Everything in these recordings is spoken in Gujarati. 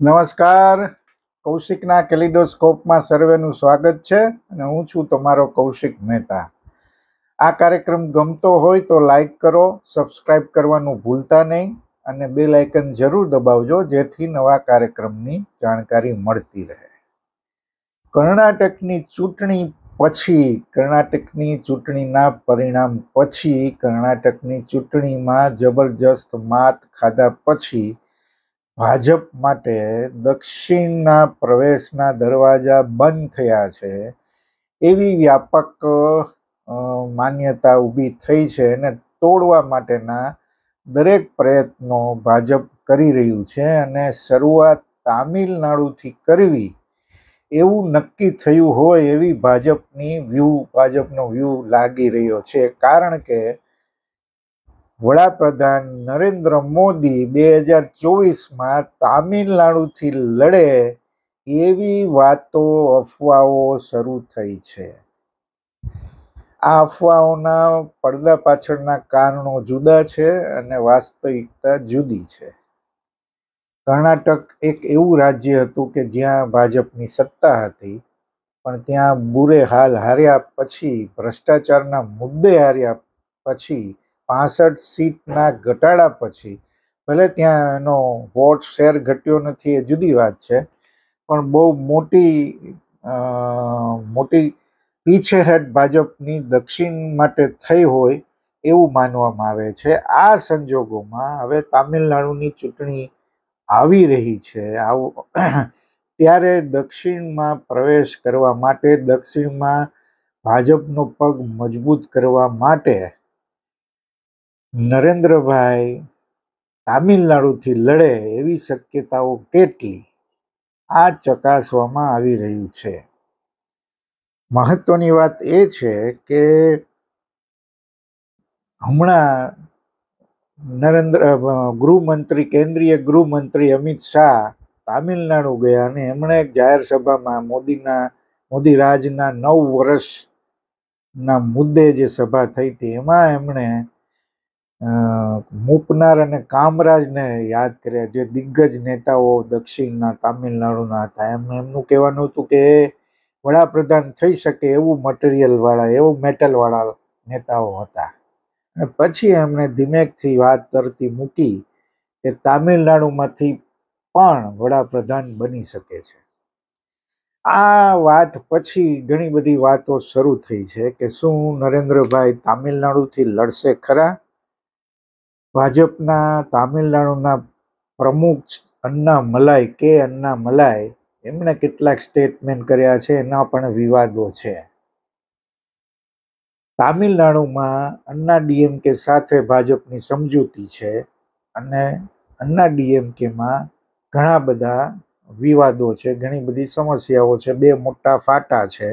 નમસ્કાર કૌશિકના કેલિડોસ્કોપમાં સર્વેનું સ્વાગત છે અને હું છું તમારો કૌશિક મહેતા આ કાર્યક્રમ ગમતો હોય તો લાઈક કરો સબસ્ક્રાઈબ કરવાનું ભૂલતા નહીં અને બે લાઇકન જરૂર દબાવજો જેથી નવા કાર્યક્રમની જાણકારી મળતી રહે કર્ણાટકની ચૂંટણી પછી કર્ણાટકની ચૂંટણીના પરિણામ પછી કર્ણાટકની ચૂંટણીમાં જબરજસ્ત માત ખાધા પછી ભાજપ માટે દક્ષિણના પ્રવેશના દરવાજા બંધ થયા છે એવી વ્યાપક માન્યતા ઊભી થઈ છે અને તોડવા માટેના દરેક પ્રયત્નો ભાજપ કરી રહ્યું છે અને શરૂઆત તામિલનાડુથી કરવી એવું નક્કી થયું હોય એવી ભાજપની વ્યૂહ ભાજપનો વ્યૂહ લાગી રહ્યો છે કારણ કે વડાપ્રધાન નરેન્દ્ર મોદી બે હજાર ચોવીસમાં તામિલનાડુથી લડે એવી વાતો અફવાઓ શરૂ થઈ છે આ અફવાઓના પડદા પાછળના કારણો જુદા છે અને વાસ્તવિકતા જુદી છે કર્ણાટક એક એવું રાજ્ય હતું કે જ્યાં ભાજપની સત્તા હતી પણ ત્યાં બુરે હાલ હાર્યા પછી ભ્રષ્ટાચારના મુદ્દે હાર્યા પછી પાસઠ સીટના ઘટાડા પછી ભલે ત્યાં એનો વોટ શેર ઘટ્યો નથી એ જુદી વાત છે પણ બહુ મોટી મોટી પીછેહટ ભાજપની દક્ષિણ માટે થઈ હોય એવું માનવામાં આવે છે આ સંજોગોમાં હવે તામિલનાડુની ચૂંટણી આવી રહી છે આવું ત્યારે દક્ષિણમાં પ્રવેશ કરવા માટે દક્ષિણમાં ભાજપનો પગ મજબૂત કરવા માટે નરેન્દ્રભાઈ તામિલનાડુથી લડે એવી શક્યતાઓ કેટલી આ ચકાસવામાં આવી રહ્યું છે મહત્વની વાત એ છે કે હમણાં નરેન્દ્ર ગૃહમંત્રી કેન્દ્રીય ગૃહમંત્રી અમિત શાહ તામિલનાડુ ગયા અને એમણે એક જાહેર સભામાં મોદીના મોદી રાજના નવ વર્ષના મુદ્દે જે સભા થઈ હતી એમાં એમણે મૂપનાર અને કામરાજને યાદ કર્યા જે દિગ્ગજ નેતાઓ દક્ષિણના તામિલનાડુના હતા એમને એમનું કહેવાનું હતું કે વડાપ્રધાન થઈ શકે એવું મટીરિયલવાળા એવું મેટલવાળા નેતાઓ હતા અને પછી એમને ધીમેકથી વાત કરતી મૂકી કે તામિલનાડુમાંથી પણ વડાપ્રધાન બની શકે છે આ વાત પછી ઘણી બધી વાતો શરૂ થઈ છે કે શું નરેન્દ્રભાઈ તામિલનાડુથી લડશે ખરા ભાજપના તામિલનાડુના પ્રમુખ અન્ના મલાઈ કે અન્ના મલાઈ એમણે કેટલાક સ્ટેટમેન્ટ કર્યા છે એના પણ વિવાદો છે તામિલનાડુમાં અન્ના ડીએમકે સાથે ભાજપની સમજૂતી છે અને અન્ના ડીએમકેમાં ઘણા બધા વિવાદો છે ઘણી બધી સમસ્યાઓ છે બે મોટા ફાટા છે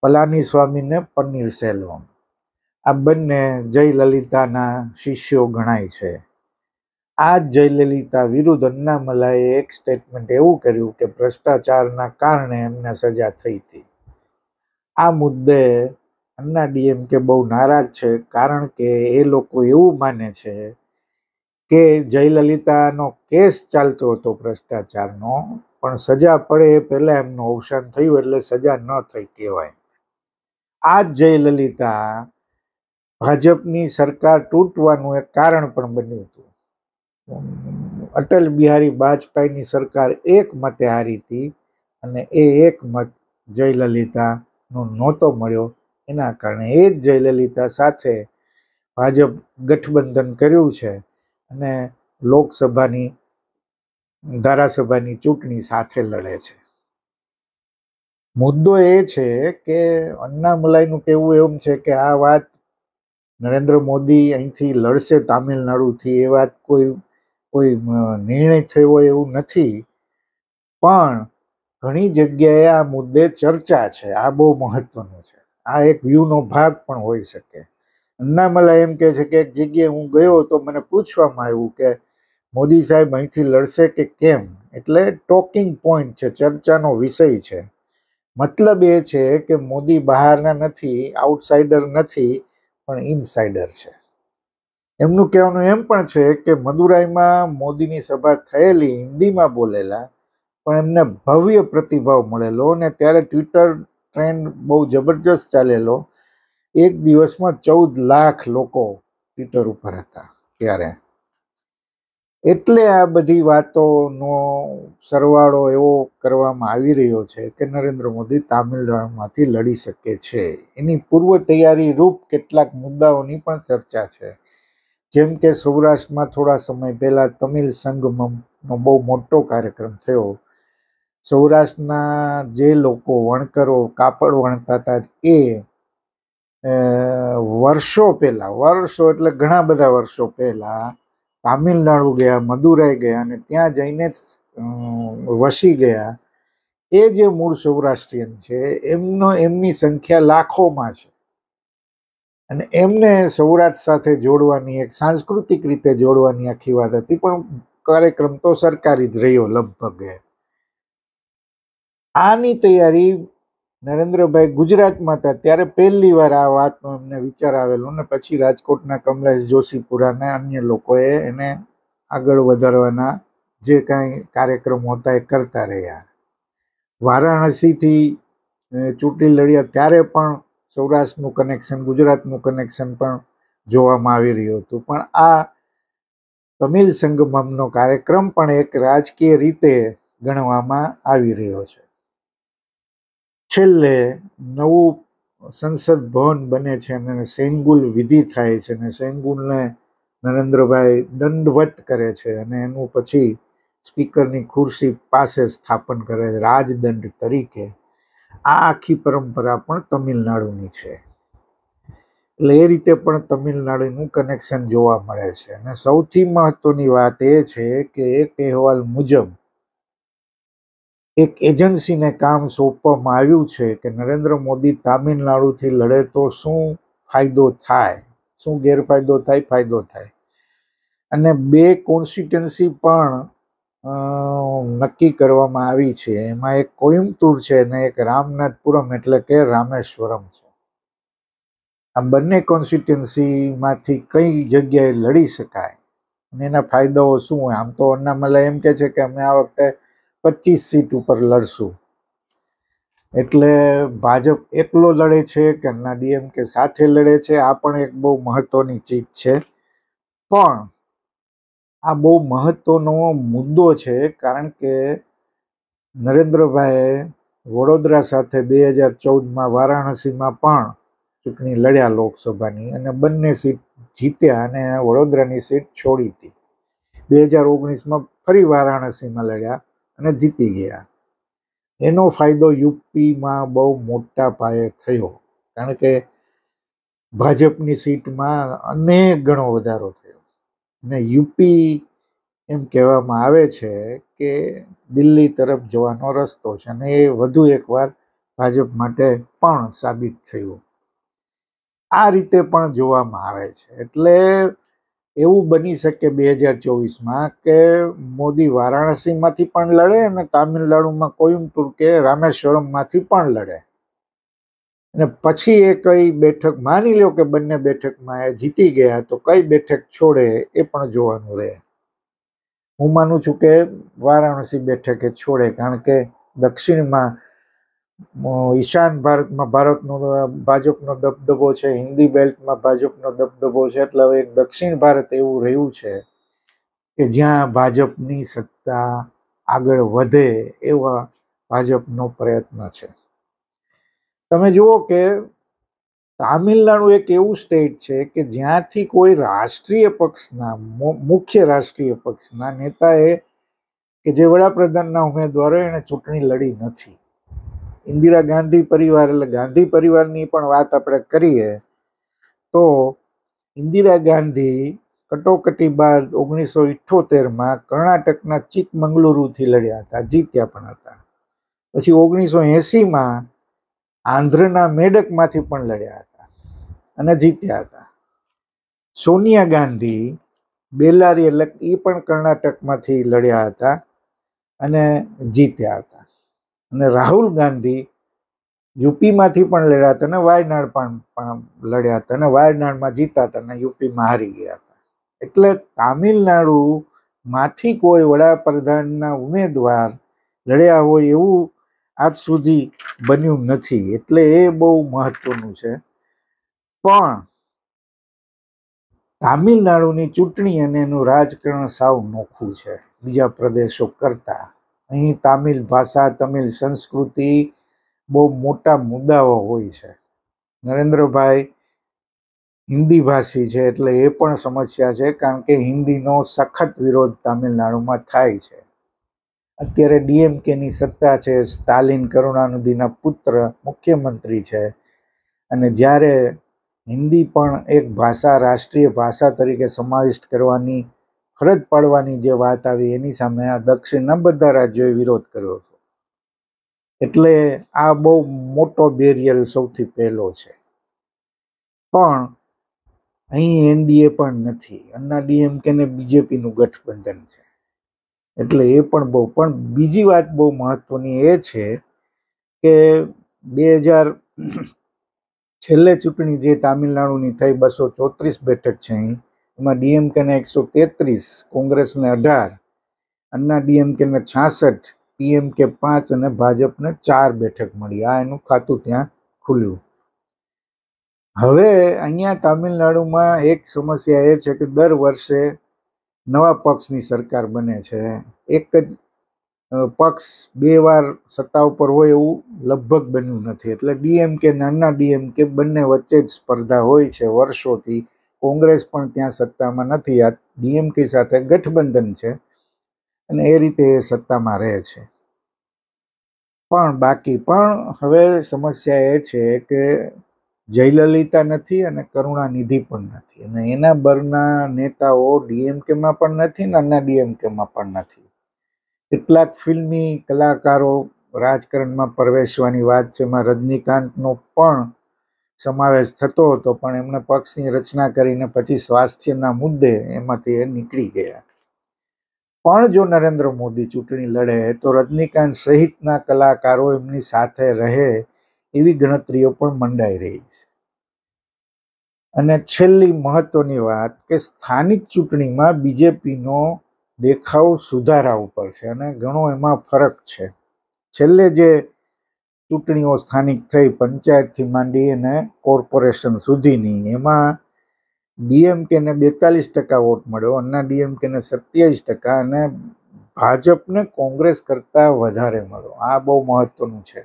પલાની સ્વામીને પનીર સેલ્વમ આ બંને જયલલિતાના શિષ્યો ગણાય છે આ જયલલિતા વિરુદ્ધ અન્નામલાએ એક સ્ટેટમેન્ટ એવું કર્યું કે ભ્રષ્ટાચારના કારણે એમને સજા થઈ હતી આ મુદ્દે અન્ના ડીએમકે બહુ નારાજ છે કારણ કે એ લોકો એવું માને છે કે જયલલિતાનો કેસ ચાલતો હતો ભ્રષ્ટાચારનો પણ સજા પડે એ પહેલાં એમનું અવસાન થયું એટલે સજા ન થઈ કહેવાય આ જયલલિતા ભાજપની સરકાર તૂટવાનું એક કારણ પણ બન્યું હતું અટલ બિહારી વાજપેયીની સરકાર એક મતે હારી હતી અને એ એક મત જયલલિતાનો નહોતો મળ્યો એના કારણે એ જ જયલલિતા સાથે ભાજપ ગઠબંધન કર્યું છે અને લોકસભાની ધારાસભાની ચૂંટણી સાથે લડે છે મુદ્દો એ છે કે અન્નામલાઈનું કહેવું એમ છે કે આ વાત નરેન્દ્ર મોદી અહીંથી લડશે તામિલનાડુથી એ વાત કોઈ કોઈ નિર્ણય થયો એવું નથી પણ ઘણી જગ્યાએ આ મુદ્દે ચર્ચા છે આ બહુ મહત્વનું છે આ એક વ્યૂનો ભાગ પણ હોઈ શકે અન્નામલા એમ કહે છે કે એક જગ્યાએ હું ગયો તો મને પૂછવામાં આવ્યું કે મોદી સાહેબ અહીંથી લડશે કે કેમ એટલે ટોકિંગ પોઈન્ટ છે ચર્ચાનો વિષય છે મતલબ એ છે કે મોદી બહારના નથી આઉટસાઇડર નથી પણ ઇનસાઇડર છે એમનું કહેવાનું એમ પણ છે કે મદુરાઈમાં મોદીની સભા થયેલી હિન્દીમાં બોલેલા પણ એમને ભવ્ય પ્રતિભાવ મળેલો અને ત્યારે ટ્વિટર ટ્રેન્ડ બહુ જબરજસ્ત ચાલેલો એક દિવસમાં ચૌદ લાખ લોકો ટ્વિટર ઉપર હતા ત્યારે એટલે આ બધી વાતોનો સરવાળો એવો કરવામાં આવી રહ્યો છે કે નરેન્દ્ર મોદી તામિલનાડુમાંથી લડી શકે છે એની પૂર્વ તૈયારી રૂપ કેટલાક મુદ્દાઓની પણ ચર્ચા છે જેમ કે સૌરાષ્ટ્રમાં થોડા સમય પહેલાં તમિલ સંગમમનો બહુ મોટો કાર્યક્રમ થયો સૌરાષ્ટ્રના જે લોકો વણકરો કાપડ વણતા હતા એ વર્ષો પહેલાં વર્ષો એટલે ઘણા બધા વર્ષો પહેલાં તામિલનાડુ ગયા મદુરાઈ ગયા અને ત્યાં જઈને વસી ગયા એ જે મૂળ સૌરાષ્ટ્રીયન છે એમનો એમની સંખ્યા લાખોમાં છે અને એમને સૌરાષ્ટ્ર સાથે જોડવાની એક સાંસ્કૃતિક રીતે જોડવાની આખી વાત હતી પણ કાર્યક્રમ તો સરકારી જ રહ્યો લગભગ આની તૈયારી નરેન્દ્રભાઈ ગુજરાતમાં હતા ત્યારે પહેલી વાર આ વાતનો એમને વિચાર આવેલો ને પછી રાજકોટના કમલેશ જોશીપુરાને અન્ય લોકોએ એને આગળ વધારવાના જે કાંઈ કાર્યક્રમ હતા એ કરતા રહ્યા વારાણસીથી ચૂંટણી લડ્યા ત્યારે પણ સૌરાષ્ટ્રનું કનેક્શન ગુજરાતનું કનેક્શન પણ જોવામાં આવી રહ્યું હતું પણ આ તમિલ સંગમમનો કાર્યક્રમ પણ એક રાજકીય રીતે ગણવામાં આવી રહ્યો છે છેલ્લે નવું સંસદ ભવન બને છે અને સેંગુલ વિધિ થાય છે અને સેંગુલને નરેન્દ્રભાઈ દંડવત કરે છે અને એનું પછી સ્પીકરની ખુરશી પાસે સ્થાપન કરે છે રાજદંડ તરીકે આ આખી પરંપરા પણ તમિલનાડુની છે એટલે એ રીતે પણ તમિલનાડુનું કનેક્શન જોવા મળે છે અને સૌથી મહત્ત્વની વાત એ છે કે એક અહેવાલ મુજબ એક એજન્સીને કામ સોંપવામાં આવ્યું છે કે નરેન્દ્ર મોદી તામિલનાડુથી લડે તો શું ફાયદો થાય શું ગેરફાયદો થાય ફાયદો થાય અને બે કોન્સ્ટિટ્યુન્સી પણ નક્કી કરવામાં આવી છે એમાં એક કોઇમ્બતુર છે અને એક રામનાથપુરમ એટલે કે રામેશ્વરમ છે આ બંને કોન્સ્ટિટ્યુન્સીમાંથી કઈ જગ્યાએ લડી શકાય અને એના ફાયદાઓ શું હોય આમ તો અન્નામલા એમ કે છે કે અમે આ વખતે પચીસ સીટ ઉપર લડશું એટલે ભાજપ એકલો લડે છે કે ના ડીએમકે સાથે લડે છે આ પણ એક બહુ મહત્વની ચીજ છે પણ આ બહુ મહત્વનો મુદ્દો છે કારણ કે નરેન્દ્રભાઈએ વડોદરા સાથે બે હજાર ચૌદમાં વારાણસીમાં પણ ચૂંટણી લડ્યા લોકસભાની અને બંને સીટ જીત્યા અને વડોદરાની સીટ છોડી હતી બે હજાર ઓગણીસમાં ફરી વારાણસીમાં લડ્યા અને જીતી ગયા એનો ફાયદો યુપીમાં બહુ મોટા પાયે થયો કારણ કે ભાજપની સીટમાં અનેક ગણો વધારો થયો અને યુપી એમ કહેવામાં આવે છે કે દિલ્હી તરફ જવાનો રસ્તો છે અને એ વધુ એકવાર ભાજપ માટે પણ સાબિત થયું આ રીતે પણ જોવામાં આવે છે એટલે એવું બની શકે બે હજાર ચોવીસમાં કે મોદી વારાણસીમાંથી પણ લડે અને તામિલનાડુમાં કોઈમ્બતુર કે રામેશ્વરમમાંથી પણ લડે અને પછી એ કઈ બેઠક માની લો કે બંને બેઠકમાં એ જીતી ગયા તો કઈ બેઠક છોડે એ પણ જોવાનું રહે હું માનું છું કે વારાણસી બેઠકે છોડે કારણ કે દક્ષિણમાં ઈશાન ભારતમાં ભારતનો ભાજપનો દબદબો છે હિન્દી બેલ્ટમાં ભાજપનો દબદબો છે એટલે હવે દક્ષિણ ભારત એવું રહ્યું છે કે જ્યાં ભાજપની સત્તા આગળ વધે એવા ભાજપનો પ્રયત્ન છે તમે જુઓ કે તામિલનાડુ એક એવું સ્ટેટ છે કે જ્યાંથી કોઈ રાષ્ટ્રીય પક્ષના મુખ્ય રાષ્ટ્રીય પક્ષના નેતાએ કે જે વડાપ્રધાનના ઉમેદવારો એણે ચૂંટણી લડી નથી ઇન્દિરા ગાંધી પરિવાર એટલે ગાંધી પરિવારની પણ વાત આપણે કરીએ તો ઇન્દિરા ગાંધી કટોકટી બાદ ઓગણીસો ઇઠ્ઠોતેરમાં કર્ણાટકના ચિકમંગલુરુથી લડ્યા હતા જીત્યા પણ હતા પછી ઓગણીસો એંસીમાં આંધ્રના મેડકમાંથી પણ લડ્યા હતા અને જીત્યા હતા સોનિયા ગાંધી બેલારી એટલે એ પણ કર્ણાટકમાંથી લડ્યા હતા અને જીત્યા હતા અને રાહુલ ગાંધી યુપીમાંથી પણ લડ્યા હતા અને વાયનાડ પણ પણ લડ્યા હતા અને વાયનાડમાં જીતા હતા અને યુપીમાં હારી ગયા હતા એટલે તામિલનાડુમાંથી કોઈ વડાપ્રધાનના ઉમેદવાર લડ્યા હોય એવું આજ સુધી બન્યું નથી એટલે એ બહુ મહત્વનું છે પણ તામિલનાડુની ચૂંટણી અને એનું રાજકારણ સાવ નોખું છે બીજા પ્રદેશો કરતાં અહીં તામિલ ભાષા તમિલ સંસ્કૃતિ બહુ મોટા મુદ્દાઓ હોય છે નરેન્દ્રભાઈ હિન્દી ભાષી છે એટલે એ પણ સમસ્યા છે કારણ કે હિન્દીનો સખત વિરોધ તામિલનાડુમાં થાય છે અત્યારે ડીએમકેની સત્તા છે સ્ટાલિન કરુણાનિધિના પુત્ર મુખ્યમંત્રી છે અને જ્યારે હિન્દી પણ એક ભાષા રાષ્ટ્રીય ભાષા તરીકે સમાવિષ્ટ કરવાની ખરજ પાડવાની જે વાત આવી એની સામે આ દક્ષિણના બધા રાજ્યોએ વિરોધ કર્યો હતો એટલે આ બહુ મોટો બેરિયર સૌથી પહેલો છે પણ અહીં એનડીએ પણ નથી અન્ના ડીએમકે ને બીજેપીનું ગઠબંધન છે એટલે એ પણ બહુ પણ બીજી વાત બહુ મહત્વની એ છે કે બે હજાર છેલ્લે ચૂંટણી જે તામિલનાડુની થઈ બસો ચોત્રીસ બેઠક છે અહીં એમાં ડીએમકેને એકસો તેત્રીસ કોંગ્રેસને અઢાર અન્ના ડીએમકેને છાસઠ પીએમકે પાંચ અને ભાજપને ચાર બેઠક મળી આ એનું ખાતું ત્યાં ખુલ્યું હવે અહીંયા તામિલનાડુમાં એક સમસ્યા એ છે કે દર વર્ષે નવા પક્ષની સરકાર બને છે એક જ પક્ષ બે વાર સત્તા ઉપર હોય એવું લગભગ બન્યું નથી એટલે ડીએમકે અન્ના ડીએમકે બંને વચ્ચે જ સ્પર્ધા હોય છે વર્ષોથી કોંગ્રેસ પણ ત્યાં સત્તામાં નથી આ ડીએમકે સાથે ગઠબંધન છે અને એ રીતે એ સત્તામાં રહે છે પણ બાકી પણ હવે સમસ્યા એ છે કે જયલલિતા નથી અને કરુણાનિધિ પણ નથી અને એના બરના નેતાઓ ડીએમકેમાં પણ નથી ને અન્ના ડીએમકેમાં પણ નથી કેટલાક ફિલ્મી કલાકારો રાજકારણમાં પ્રવેશવાની વાત છે એમાં રજનીકાંતનો પણ સમાવેશ થતો હતો પણ એમને પક્ષની રચના કરીને પછી સ્વાસ્થ્યના મુદ્દે એમાંથી એ નીકળી ગયા પણ જો નરેન્દ્ર મોદી ચૂંટણી લડે તો રજનીકાંત સહિતના કલાકારો એમની સાથે રહે એવી ગણતરીઓ પણ મંડાઈ રહી છે અને છેલ્લી મહત્વની વાત કે સ્થાનિક ચૂંટણીમાં બીજેપીનો દેખાવ સુધારા ઉપર છે અને ઘણો એમાં ફરક છે છેલ્લે જે ચૂંટણીઓ સ્થાનિક થઈ પંચાયતથી માંડી અને કોર્પોરેશન સુધીની એમાં ડીએમકેને બેતાલીસ ટકા વોટ મળ્યો અન્ના ડીએમકેને સત્યાવીસ ટકા અને ભાજપને કોંગ્રેસ કરતાં વધારે મળ્યો આ બહુ મહત્ત્વનું છે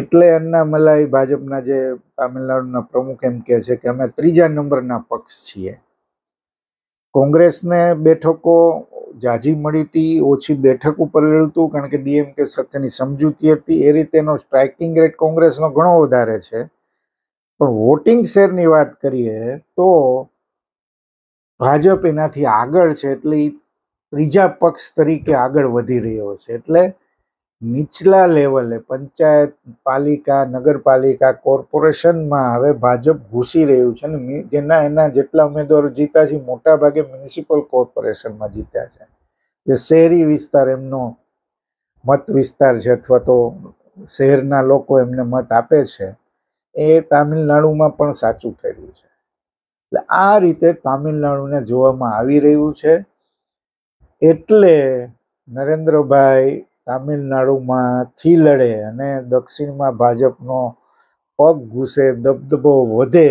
એટલે અન્નામલાઈ ભાજપના જે તામિલનાડુના પ્રમુખ એમ કહે છે કે અમે ત્રીજા નંબરના પક્ષ છીએ કોંગ્રેસને બેઠકો જાજી મળી હતી ઓછી બેઠક ઉપર લડ્યું હતું કારણ કે ડીએમકે સાથેની સમજૂતી હતી એ રીતેનો સ્ટ્રાઇકિંગ રેટ કોંગ્રેસનો ઘણો વધારે છે પણ વોટિંગ શેરની વાત કરીએ તો ભાજપ એનાથી આગળ છે એટલે ત્રીજા પક્ષ તરીકે આગળ વધી રહ્યો છે એટલે નીચલા લેવલે પંચાયત પાલિકા નગરપાલિકા કોર્પોરેશનમાં હવે ભાજપ ઘૂસી રહ્યું છે ને જેના એના જેટલા ઉમેદવારો જીત્યા છે મોટાભાગે મ્યુનિસિપલ કોર્પોરેશનમાં જીત્યા છે જે શહેરી વિસ્તાર એમનો મત વિસ્તાર છે અથવા તો શહેરના લોકો એમને મત આપે છે એ તામિલનાડુમાં પણ સાચું ઠર્યું છે એટલે આ રીતે તામિલનાડુને જોવામાં આવી રહ્યું છે એટલે નરેન્દ્રભાઈ તામિલનાડુમાંથી લડે અને દક્ષિણમાં ભાજપનો પગ ઘૂસે દબદબો વધે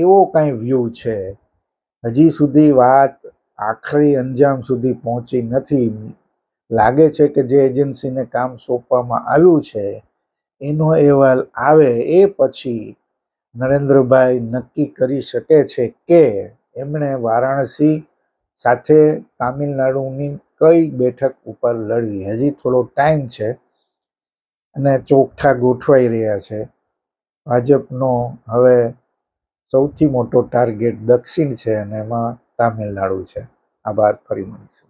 એવો કાંઈ વ્યૂ છે હજી સુધી વાત આખરી અંજામ સુધી પહોંચી નથી લાગે છે કે જે એજન્સીને કામ સોંપવામાં આવ્યું છે એનો અહેવાલ આવે એ પછી નરેન્દ્રભાઈ નક્કી કરી શકે છે કે એમણે વારાણસી સાથે તામિલનાડુની કઈ બેઠક ઉપર લડવી હજી થોડો ટાઈમ છે અને ચોખ્ઠા ગોઠવાઈ રહ્યા છે ભાજપનો હવે સૌથી મોટો ટાર્ગેટ દક્ષિણ છે અને એમાં તામિલનાડુ છે આભાર ફરી મળીશું